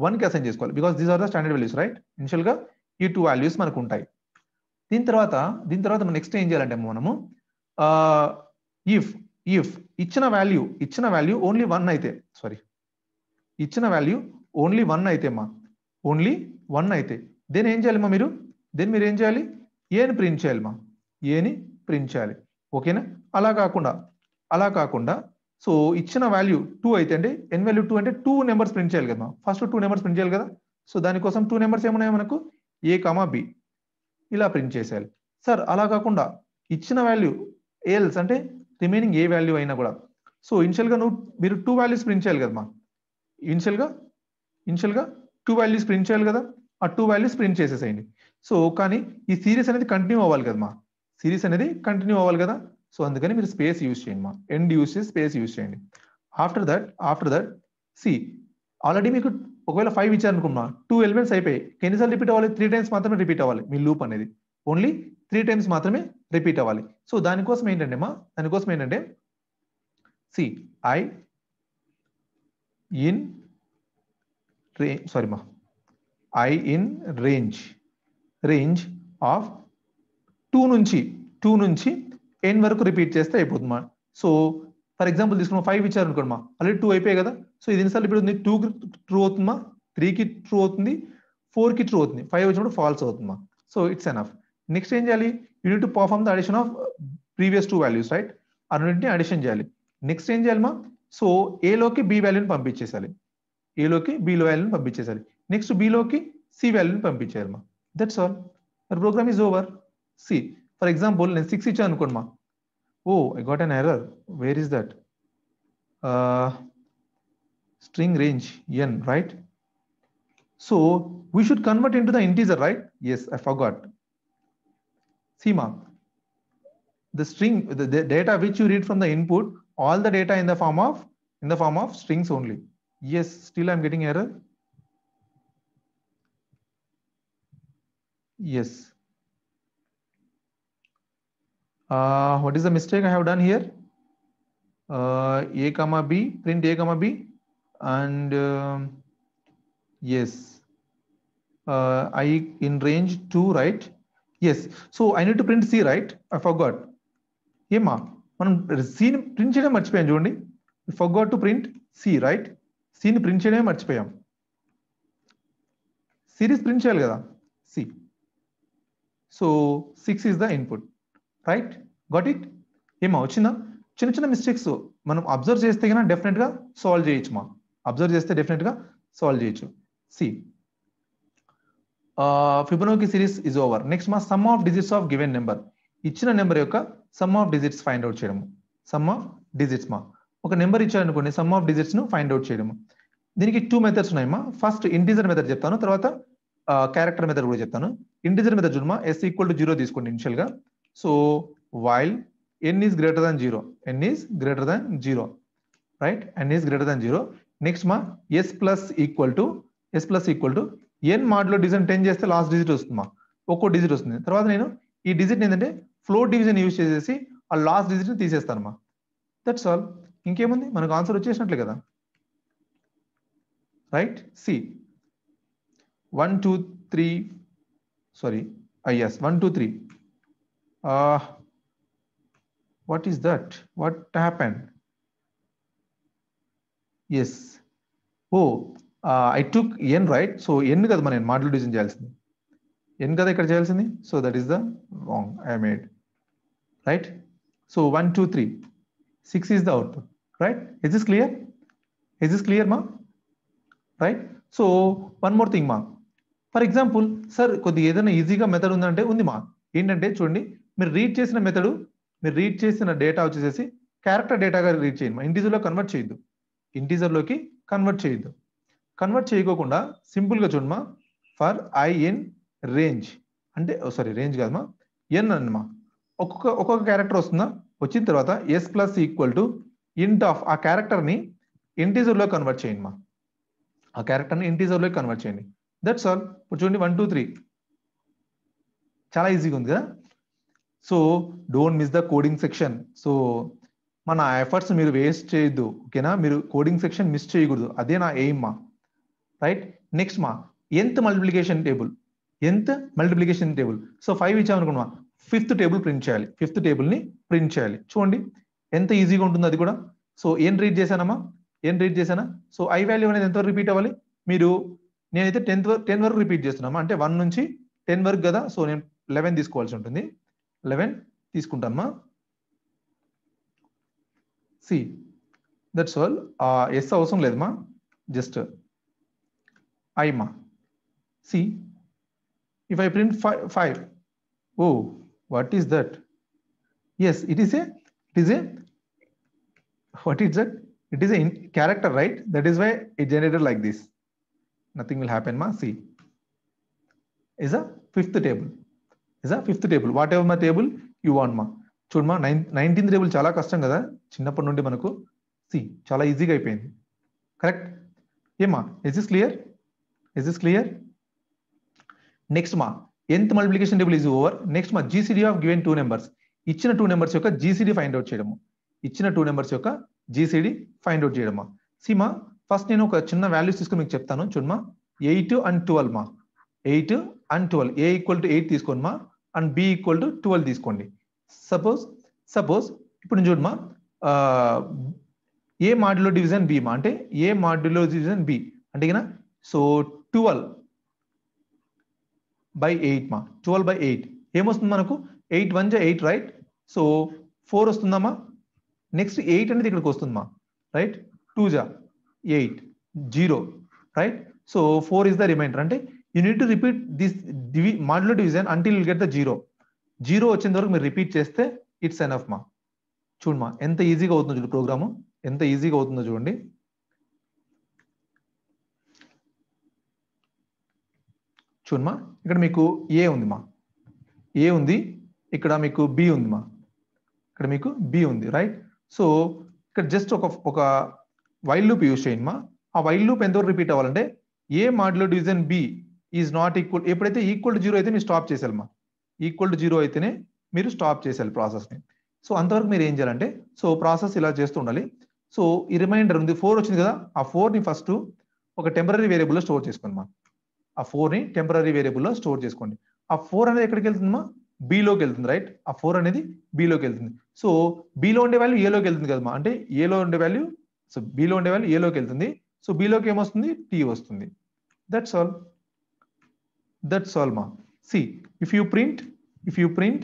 వన్కి అసైన్ చేసుకోవాలి because these are the standard values right ఇనిషియల్గా ఈ టూ వాల్యూస్ మనకు ఉంటాయి దీని తర్వాత దీని తర్వాత మనం నెక్స్ట్ ఏం చేయాలంటే మనము ఇఫ్ ఇఫ్ ఇచ్చిన వాల్యూ ఇచ్చిన వాల్యూ ఓన్లీ వన్ అయితే సారీ ఇచ్చిన వాల్యూ ఓన్లీ వన్ అయితే మా ఓన్లీ వన్ అయితే దెన్ ఏం చేయాలమ్మా మీరు దెన్ మీరు ఏం చేయాలి ఏని ప్రింట్ చేయాలమ్మా ఏని ప్రింట్ చేయాలి ఓకేనా అలా కాకుండా అలా కాకుండా సో ఇచ్చిన వాల్యూ టూ అయితే అండి ఎన్ వాల్యూ టూ అంటే టూ నెంబర్స్ ప్రింట్ చేయాలి కదా ఫస్ట్ టూ నెంబర్స్ ప్రింట్ చేయాలి కదా సో దానికోసం టూ నెంబర్స్ ఏమున్నాయి మనకు ఏ కామా బి ఇలా ప్రింట్ చేసేయాలి సార్ అలా కాకుండా ఇచ్చిన వాల్యూ ఏల్స్ అంటే రిమైనింగ్ ఏ వాల్యూ అయినా కూడా సో ఇన్షియల్గా నువ్వు మీరు టూ వాల్యూస్ ప్రింట్ చేయాలి కదమ్మా ఇన్షియల్గా ఇన్షియల్గా టూ వాల్యూస్ ప్రింట్ చేయాలి కదా ఆ టూ వాల్యూస్ ప్రింట్ చేసేసేయండి సో కానీ ఈ సిరీస్ అనేది కంటిన్యూ అవ్వాలి కదా మా సిరీస్ అనేది కంటిన్యూ అవ్వాలి కదా సో అందుకని మీరు స్పేస్ యూజ్ చేయండి మా ఎండ్ యూజ్ చేసి స్పేస్ యూజ్ చేయండి after that after that see already మీకు ఒకవేళ ఫైవ్ ఇచ్చారనుకున్నా టూ ఎలిమెంట్స్ అయిపోయాయి కెన్నిసార్లు రిపీట్ అవ్వాలి త్రీ టైమ్స్ మాత్రమే రిపీట్ అవ్వాలి మీ లూప్ అనేది ఓన్లీ త్రీ టైమ్స్ మాత్రమే రిపీట్ అవ్వాలి సో దానికోసం ఏంటంటే మా దానికోసం ఏంటంటే see I in range sorry ma I in range range of two నుంచి టూ నుంచి ఎన్ వరకు రిపీట్ చేస్తే అయిపోతుంది మా సో ఫర్ ఎగ్జాంపుల్ తీసుకున్నాం ఫైవ్ ఇచ్చారు అనుకోండి మా ఆల్రెడీ టూ అయిపోయాయి కదా సో ఇది ఎన్నిసార్లు రిపీట్ అవుతుంది టూకి ట్రూ అవుతుంది మా త్రీకి ట్రూ అవుతుంది ఫోర్కి ట్రూ అవుతుంది ఫైవ్ వచ్చినప్పుడు ఫాల్స్ అవుతుంది మా సో ఇట్స్ ఎనఫ్ నెక్స్ట్ ఏం చేయాలి you need to perform the addition of previous two values right అన్నింటిని అడిషన్ చేయాలి నెక్స్ట్ ఏం చేయాలి మా సో ఏలోకి బి వాల్యూని పంపించేసాలి ఏలోకి బిలో వాల్యూని పంపించేసాలి నెక్స్ట్ బిలోకి సి వాల్యూని పంపించేయాలి మా దట్స్ ఆల్ మరి program is over see for example నేను సిక్స్ ఇచ్చాను అనుకోండి మా oh I got an error where is that string range N right so we should convert in to the integer right yes I thought సీమా the string the, data which you read from the input all the data in the form of in the form of strings only Yes, still I'm getting error. Yes. Uh, what is the mistake I have done here? Uh, a comma B, print A comma B. And um, yes, uh, I in range two, right? Yes. So I need to print C, right? I forgot. ఏమా మనం printing ప్రింట్ చేయడం మర్చిపోయాం చూడండి forgot to print C, right? సిని ప్రింట్ చేయడమే మర్చిపోయాం సిరీస్ ప్రింట్ చేయాలి కదా see so six is the input right got it ఏమా వచ్చిందా చిన్న చిన్న మిస్టేక్స్ మనం అబ్జర్వ్ చేస్తే కన్నా డెఫినెట్గా సాల్వ్ చేయొచ్చు మా అబ్జర్వ్ చేస్తే డెఫినెట్గా సాల్వ్ చేయొచ్చు see Fibonacci series is over next మా sum of digits of given number ఇచ్చిన నెంబర్ యొక్క sum of digits find out చేయడము సమ్ ఆఫ్ డిజిట్స్ మా ఒక నెంబర్ ఇచ్చారనుకోండి సమ్ ఆఫ్ డిజిట్స్ ను ఫైండ్ అవుట్ చేయడం దీనికి టూ మెథడ్స్ ఉన్నాయమ్మా ఫస్ట్ ఇంటిజర్ మెథడ్ చెప్తాను తర్వాత క్యారెక్టర్ మెథడ్ కూడా చెప్తాను ఇంటిజర్ మెథడ్ చూడమా ఎస్ ఈక్వల్ టు జీరో తీసుకోండి ఇనిషియల్ గా so while N is greater than zero N is greater than zero right N is greater than zero next మా S plus equal to S plus equal to N మాడ్లో డిజిట్ టెన్ చేస్తే లాస్ట్ డిజిట్ వస్తుందమ్మా ఒక్కో డిజిట్ వస్తుంది తర్వాత నేను ఈ డిజిట్ ఏంటంటే ఫ్లోర్ డివిజన్ యూజ్ చేసేసి ఆ లాస్ట్ డిజిట్ని తీసేస్తానమ్మా దట్స్ ఆల్ ఇంకేముంది మనకు ఆన్సర్ వచ్చేసినట్లే కదా right see one two three sorry it's one two three what is that what happened yes oh I took N right so N కదా మనం మోడల్ డివిజన్ చేయాల్సింది ఎన్ కదా ఇక్కడ చేయాల్సింది so that is the wrong I made right so one two three six is the output right is is clear is is clear మా right so one more thing మా ఫర్ ఎగ్జాంపుల్ సార్ కొద్ది ఏదైనా ఈజీగా మెథడ్ ఉందంటే ఉంది మా ఏంటంటే చూడండి మీరు రీడ్ చేసిన మెథడు మీరు రీడ్ చేసిన డేటా వచ్చేసేసి క్యారెక్టర్ డేటాగా రీడ్ చేయండి మా ఇంటీజర్లో కన్వర్ట్ చేయొద్దు ఇంటీజర్లోకి కన్వర్ట్ చేయొద్దు కన్వర్ట్ చేయకోకుండా సింపుల్గా చూడమా ఫర్ ఐ ఎన్ రేంజ్ అంటే సారీ రేంజ్ కాదమ్మా ఎన్ అనమా ఒక్కొక్క ఒక్కొక్క క్యారెక్టర్ వస్తుందా వచ్చిన తర్వాత S plus equal to int of ఆ క్యారెక్టర్ని ఇంటీజర్లో కన్వర్ట్ చేయండి మా ఆ క్యారెక్టర్ని ఇంటీజర్లోకి కన్వర్ట్ చేయండి దట్స్ ఆల్ ఇప్పుడు చూడండి వన్ టూ త్రీ చాలా ఈజీగా ఉంది కదా so don't miss the coding section so మన ఎఫర్ట్స్ మీరు వేస్ట్ చేయొద్దు ఓకేనా మీరు కోడింగ్ సెక్షన్ మిస్ చేయకూడదు అదే నా ఎయిమ్ మా రైట్ నెక్స్ట్ మా ఎంత మల్టిప్లికేషన్ టేబుల్ ఎంత మల్టిప్లికేషన్ టేబుల్ సో ఫైవ్ ఇచ్చామనుకున్నా ఫిఫ్త్ టేబుల్ ప్రింట్ చేయాలి ఫిఫ్త్ టేబుల్ని ప్రింట్ చేయాలి చూడండి ఎంత ఈజీగా ఉంటుంది అది కూడా సో ఏం రీడ్ చేశానమ్మా ఏం రీడ్ చేశానా సో ఐ వాల్యూ అనేది ఎంతవరకు రిపీట్ అవ్వాలి మీరు నేనైతే టెన్త్ వరకు టెన్ వరకు రిపీట్ చేస్తున్నామా అంటే వన్ నుంచి టెన్ వరకు కదా సో నేను లెవెన్ తీసుకోవాల్సి ఉంటుంది లెవెన్ తీసుకుంటానమ్మా సి దట్స్ ఆల్ ఎస్ అవసరం లేదమ్మా జస్ట్ ఐమా see if I print five five oh what is that yes it is a it is a what is it? It is a character, right? That is why it generated like this. Nothing will happen, ma. See, is a fifth table. Is a fifth table. Whatever ma table you want, ma. చూడమా నైన్ నైన్టీన్త్ టేబుల్ చాలా కష్టం కదా చిన్నప్పటి నుండి మనకు సి చాలా ఈజీగా అయిపోయింది కరెక్ట్ ఏమా is is clear is is clear next మా nth multiplication table is over next మా GCD of given two numbers ఇచ్చిన టూ నెంబర్స్ యొక్క జీసీడీ ఫైండ్ అవుట్ చేయడము ఇచ్చిన టూ నెంబర్స్ యొక్క జీసీడీ ఫైండ్ అవుట్ చేయడమా సీమా ఫస్ట్ నేను ఒక చిన్న వాల్యూస్ తీసుకుని మీకు చెప్తాను చూడమా ఎయిట్ అండ్ ట్వెల్వ్ మా eight and twelve A equal to eight తీసుకోండి మా and B equal to twelve తీసుకోండి సపోజ్ సపోజ్ ఇప్పుడు చూడమా ఏ మాడ్యులో డివిజన్ బి మా అంటే ఏ మాడ్యులో డివిజన్ బి అంటే కదా సో ట్వెల్వ్ బై ఎయిట్ మా ట్వెల్వ్ బై ఎయిట్ ఏమొస్తుంది మనకు ఎయిట్ వన్ జా ఎయిట్ రైట్ సో ఫోర్ వస్తుందమ్మా నెక్స్ట్ ఎయిట్ అనేది ఇక్కడికి వస్తుంది మా రైట్ టూ జా eight zero right so four is the remainder అంటే you need to repeat this డివి modular division until get the zero zero వచ్చేంత వరకు మీరు రిపీట్ చేస్తే ఇట్స్ ఎన్ ఆఫ్ మా చూడమా ఎంత ఈజీగా అవుతుందో చూడు ప్రోగ్రాము ఎంత ఈజీగా అవుతుందో చూడండి చూడమా ఇక్కడ మీకు ఏ ఉంది మా ఏ ఉంది ఇక్కడ మీకు బి ఉంది మా ఇక్కడ మీకు బి ఉంది రైట్ సో ఇక్కడ జస్ట్ ఒక ఒక వైల్ లూప్ యూజ్ చేయండి మా ఆ వైల్ లూప్ ఎంతవరకు రిపీట్ అవ్వాలంటే A modulo division B is not equal ఎప్పుడైతే ఈక్వల్ టు జీరో అయితే మీరు స్టాప్ చేసేయాలమ్మా ఈక్వల్ టు జీరో అయితేనే మీరు స్టాప్ చేసేయాలి ప్రాసెస్ని సో అంతవరకు మీరు ఏం చేయాలంటే సో ప్రాసెస్ ఇలా చేస్తూ ఉండాలి సో ఈ రిమైండర్ ఉంది ఫోర్ వచ్చింది కదా ఆ ఫోర్ని ఫస్ట్ ఒక టెంపరీ వేరియబుల్లో స్టోర్ చేసుకోండి మా ఆ ఫోర్ని టెంపరీ వేరియబుల్లో స్టోర్ చేసుకోండి ఆ ఫోర్ అనేది ఎక్కడికి వెళ్తుందమ్మా బీలోకి వెళ్తుంది రైట్ ఆ ఫోర్ అనేది బీలోకి వెళ్తుంది సో బీలో ఉండే వాల్యూ ఏలోకి వెళ్తుంది కదమ్మా అంటే ఏలో ఉండే వాల్యూ సో బీలో ఉండే వాల్యూ ఏలోకి వెళ్తుంది సో బీలోకి ఏమొస్తుంది టీ వస్తుంది దట్స్ ఆల్ దట్స్ ఆల్ మా see if you print if you print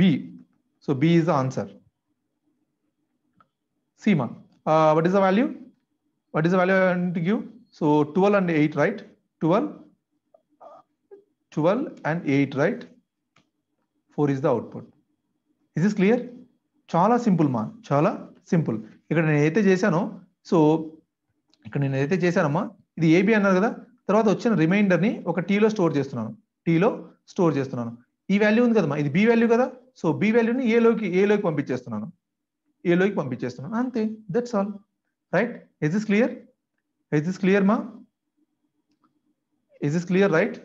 B so B is the answer see మా uh, what is the value? What is the value I so to and eight right and 12 and 8, right? 4 is the output. Is this clear? చాలా సింపుల్ మా చాలా సింపుల్ ఇక్కడ నేను ఏదైతే చేశానో సో ఇక్కడ నేను ఏదైతే చేశానమ్మా ఇది ఏబి అన్నారు కదా తర్వాత వచ్చిన రిమైండర్ ని ఒక టీలో స్టోర్ చేస్తున్నాను టీలో స్టోర్ చేస్తున్నాను ఈ వాల్యూ ఉంది కదమ్మా ఇది బి వాల్యూ కదా సో బి వాల్యూని ఏలోకి ఏలోకి పంపించేస్తున్నాను ఏలోకి పంపించేస్తున్నాను అంతే that's all right is is clear is is clear మా is is clear right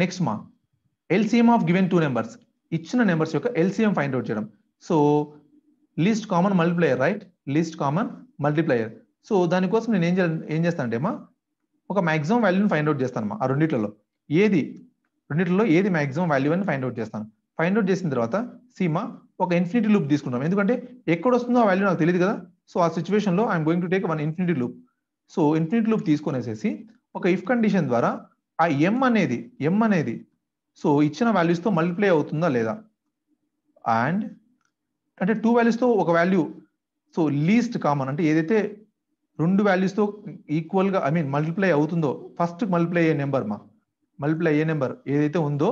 next మా LCM of given two numbers ఇచ్చిన నెంబర్స్ యొక్క ఎల్సిఎం ఫైండ్ అవుట్ చేయడం so least common multiplier right least common multiplier so దానికోసం నేను ఏం ఏం చేస్తాను అంటే మా ఒక మ్యాక్సిమం వాల్యూని ఫైండ్ అవుట్ చేస్తాను ఆ రెండిట్లలో ఏది రెండిట్లలో ఏది మ్యాక్సిమం వాల్యూ అని ఫైండ్ అవుట్ చేస్తాను ఫైండ్ అవుట్ చేసిన తర్వాత సీమా ఒక ఇన్ఫినిటీ లూప్ తీసుకుంటాం ఎందుకంటే ఎక్కడ వస్తుందో ఆ వాల్యూ నాకు తెలియదు కదా సో ఆ సిచ్యువేషన్లో I'm going to take one infinity loop so infinity loop తీసుకునేసేసి ఒక ఇఫ్ కండిషన్ ద్వారా ఆ ఎం అనేది ఎం అనేది సో ఇచ్చిన వాల్యూస్తో మల్టిప్లై అవుతుందా లేదా అండ్ అంటే టూ వాల్యూస్తో ఒక వాల్యూ సో లీస్ట్ కామన్ అంటే ఏదైతే రెండు వాల్యూస్తో ఈక్వల్గా ఐ మీన్ మల్టిప్లై అవుతుందో ఫస్ట్ మల్టిప్లై అయ్యే నెంబర్ మా మల్టిప్లై అయ్యే నెంబర్ ఏదైతే ఉందో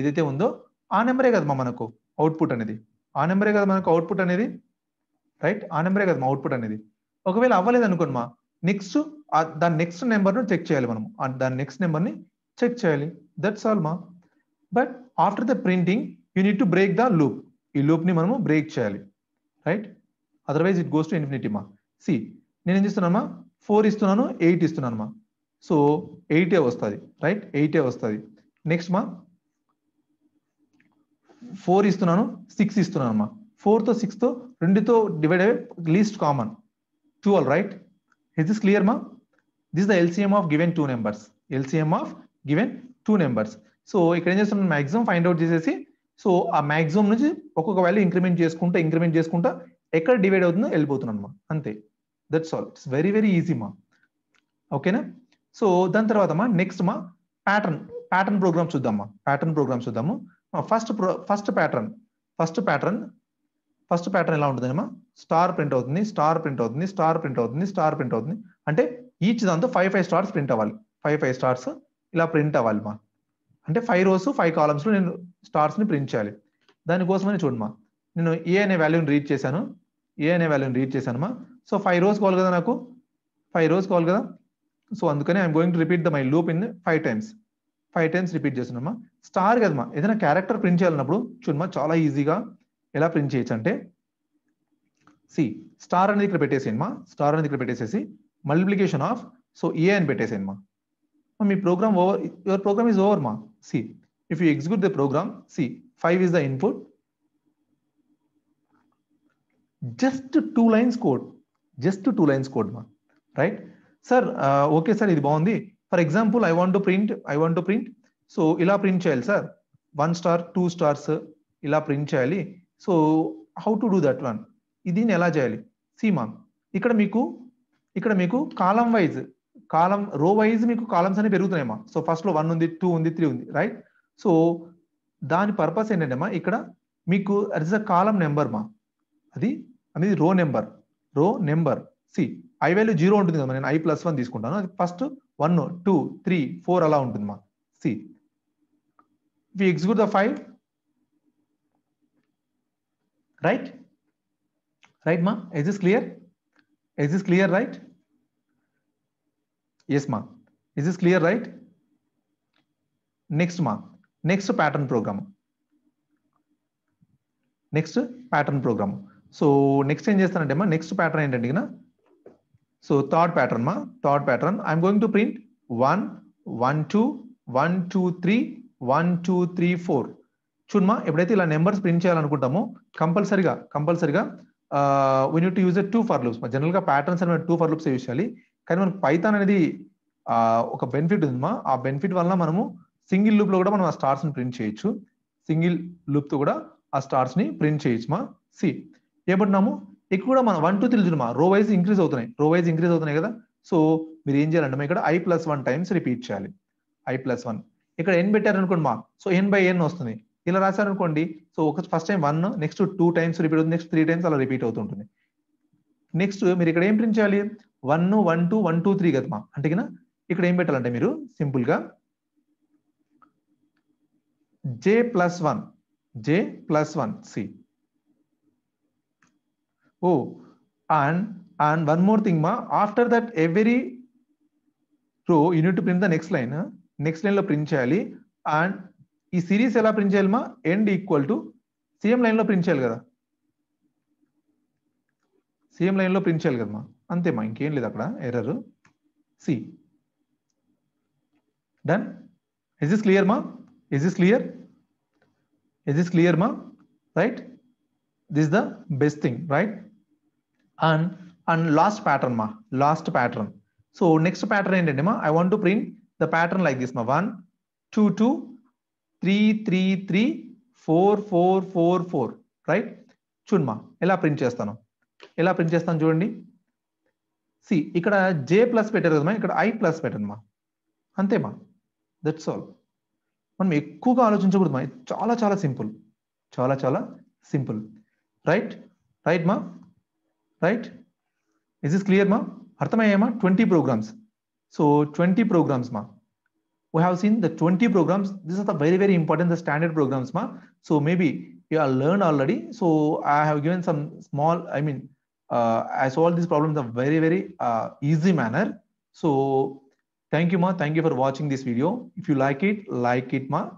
ఏదైతే ఉందో ఆ నెంబరే కదమ్మా మనకు అవుట్పుట్ అనేది ఆ నెంబరే కదా మనకు అవుట్పుట్ అనేది రైట్ ఆ నెంబరే కదమ్మా అవుట్పుట్ అనేది ఒకవేళ అవ్వలేదు అనుకోండి మా నెక్స్ట్ దాని నెక్స్ట్ నెంబర్ను చెక్ చేయాలి మనం దాని నెక్స్ట్ నెంబర్ని చెక్ చేయాలి దట్స్ ఆల్ మా but after the printing you need to break the loop ఈ లూప్ని మనము బ్రేక్ చేయాలి right otherwise it goes to infinity మా సి నేనేం చేస్తున్నానమ్మా ఫోర్ ఇస్తున్నాను ఎయిట్ ఇస్తున్నానమ్మా సో ఎయిటే వస్తుంది రైట్ ఎయిటే వస్తుంది నెక్స్ట్ మా ఫోర్ ఇస్తున్నాను సిక్స్ ఇస్తున్నాను అమ్మా ఫోర్తో సిక్స్తో రెండుతో డివైడ్ అయ్యే least common twelve right is is clear మా this the LCM of given two numbers LCM of given two numbers so ఇక్కడ ఏం చేస్తున్నాం మ్యాక్సిమం ఫైండ్ అవుట్ చేసేసి సో ఆ మ్యాక్సిమం నుంచి ఒక్కొక్క వాల్యూ ఇంక్రిమెంట్ చేసుకుంటా ఇంక్రిమెంట్ చేసుకుంటా ఎక్కడ డివైడ్ అవుతుందో వెళ్ళిపోతున్నాను మా అంతే that's all it's very very easy మా ఓకేనా సో దాని తర్వాత మా నెక్స్ట్ మా ప్యాటర్న్ ప్యాటర్న్ ప్రోగ్రామ్ చూద్దామా ప్యాటర్న్ ప్రోగ్రామ్ చూద్దాము first first pattern first pattern first pattern ఎలా ఉంటుందమ్మా స్టార్ ప్రింట్ అవుతుంది స్టార్ ప్రింట్ అవుతుంది స్టార్ ప్రింట్ అవుతుంది స్టార్ ప్రింట్ అవుతుంది అంటే ఈచ్ దాంతో ఫైవ్ ఫైవ్ స్టార్స్ ప్రింట్ అవ్వాలి ఫైవ్ ఫైవ్ స్టార్స్ ఇలా ప్రింట్ అవ్వాలి మా అంటే ఫైవ్ రోస్ ఫైవ్ కాలమ్స్లో నేను స్టార్స్ని ప్రింట్ చేయాలి దానికోసమని చూడమా నేను ఏ అనే వాల్యూని రీడ్ చేశాను ఏ అనే వాల్యూని రీడ్ చేశానమ్మా సో ఫైవ్ రోజు కావాలి కదా నాకు ఫైవ్ రోజు కావాలి కదా సో అందుకని I'm going to repeat the my loop in five times five times repeat చేస్తున్నామా స్టార్ కదమ్మా ఏదైనా క్యారెక్టర్ ప్రింట్ చేయాలన్నప్పుడు చూడమ్మా చాలా ఈజీగా ఎలా ప్రింట్ చేయొచ్చు అంటే సి స్టార్ అనేది ఇక్కడ పెట్టేసేయమ్మా స్టార్ అనేది ఇక్కడ పెట్టేసేసి మల్టిప్లికేషన్ ఆఫ్ సో ఏ అని పెట్టేసాను మా మీ program over your program is over మా see if you execute the program see five is the input just two lines code just two lines code మా రైట్ సార్ ఓకే సార్ ఇది బాగుంది for example I want to print I want to print so ఇలా ప్రింట్ చేయాలి sir one star two stars ఇలా ప్రింట్ చేయాలి so how to do that one ఇది ఎలా చేయాలి మామ్ ఇక్కడ మీకు ఇక్కడ మీకు కాలం వైజ్ కాలం రో వైజ్ మీకు కాలమ్స్ అనేవి పెరుగుతున్నాయమ్మా సో ఫస్ట్లో వన్ ఉంది టూ ఉంది త్రీ ఉంది రైట్ సో దాని పర్పస్ అమ్మా ఇక్కడ మీకు అట్ అ కాలం నెంబర్ మా అది అనేది row number row number see I value zero ఉంటుంది కదా నేను ఐ ప్లస్ వన్ తీసుకుంటాను అది first one two three four అలా ఉంటుంది మా see we execute the five right right మా yes is clear yes is clear right yes ma is this clear right next ma next pattern program next pattern program so next ఏం చేస్తానంటే మా నెక్స్ట్ ప్యాటర్న్ ఏంటంటే సో థర్డ్ ప్యాటర్న్ మా third pattern I'm going to print one one two one two three one two three four చూడమా ఎప్పుడైతే ఇలా నెంబర్స్ ప్రింట్ చేయాలనుకుంటామో కంపల్సరిగా కంపల్సరిగా we need to use a two for loops జనరల్గా ప్యాటర్న్స్ అనేవి టూ ఫర్ లూప్స్ యూజ్ చేయాలి కానీ మనకు పైథాన్ అనేది ఒక బెనిఫిట్ ఉందిమా ఆ బెనిఫిట్ వల్ల మనము సింగిల్ లూప్ లో కూడా మనం ఆ స్టార్స్ ని ప్రింట్ చేయొచ్చు సింగిల్ లూప్ తో కూడా ఆ స్టార్స్ ని ప్రింట్ చేయొచ్చు మా సి ఏమంటున్నాము ఎక్కువ కూడా మన వన్ టూ త్రీ మా రో వైజ్ ఇంక్రీజ్ అవుతున్నాయి రో వైజ్ ఇంక్రీజ్ అవుతున్నాయి కదా సో మీరు ఏం చేయాలంటే ఇక్కడ I plus one times repeat చేయాలి ఐ ప్లస్ వన్ ఇక్కడ ఎన్ అనుకోండి మా సో ఎన్ బై ఎన్ వస్తుంది ఇలా రాశారనుకోండి సో ఒక first time one next two times repeat అవుతుంది నెక్స్ట్ త్రీ టైమ్స్ అలా రిపీట్ అవుతుంటుంది నెక్స్ట్ మీరు ఇక్కడ ఏం ప్రింట్ చేయాలి one one two one two three కదమ్మా అంటే కదా ఇక్కడ ఏం పెట్టాలంటే మీరు సింపుల్గా J plus one J plus one see ఓ and and one more thing మా after that every row unit print the next line next లైన్లో ప్రింట్ చేయాలి అండ్ ఈ సిరీస్ ఎలా ప్రింట్ చేయాలి మా ఎండ్ ఈక్వల్ టు సేమ్ లైన్లో ప్రింట్ చేయాలి కదా సేమ్ లైన్లో ప్రింట్ చేయాలి కదమ్మా అంతేమా ఇంకేం లేదు అక్కడ error see done is is clear మా is is clear is is clear మా right this the best thing right and and last pattern మా last pattern so next pattern ఏంటంటే మా I want to print the pattern like this మా one two two three three three four four four four right చూడమా ఎలా ప్రింట్ చేస్తాను ఎలా ప్రింట్ చేస్తాను చూడండి సి ఇక్కడ జే ప్లస్ పెట్టారు కదమ్మా ఇక్కడ ఐ ప్లస్ పెట్టనుమా అంతేమా దట్స్ ఆల్ మనం ఎక్కువగా ఆలోచించకూడదు చాలా చాలా సింపుల్ చాలా చాలా సింపుల్ రైట్ రైట్ మా రైట్ ఇస్ ఇస్ క్లియర్ మా అర్థమయ్యేమా twenty programs so twenty programs మా we have seen the twenty programs this are the very very important the standard programs మా so maybe you are learn already so I have given some small I mean Uh, I solve these problems in a very, very uh, easy manner. So thank you, ma. Thank you for watching this video. If you like it, like it, ma.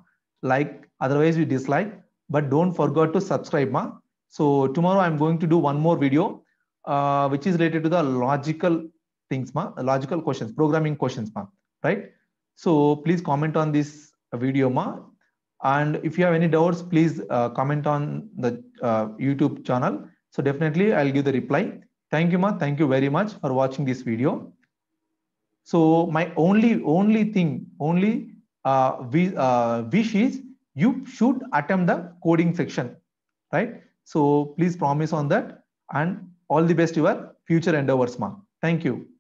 Like, otherwise you dislike. But don't forget to subscribe, ma. So tomorrow I'm going to do one more video, uh, which is related to the logical things, ma. Logical questions, programming questions, ma. Right? So please comment on this video, ma. And if you have any doubts, please uh, comment on the uh, YouTube channel. So definitely I'll give the reply. Thank you, Ma. Thank you very much for watching this video. So my only, only thing, only uh, uh wish is you should attempt the coding section, right? So please promise on that and all the best your future endeavors, Ma. Thank you.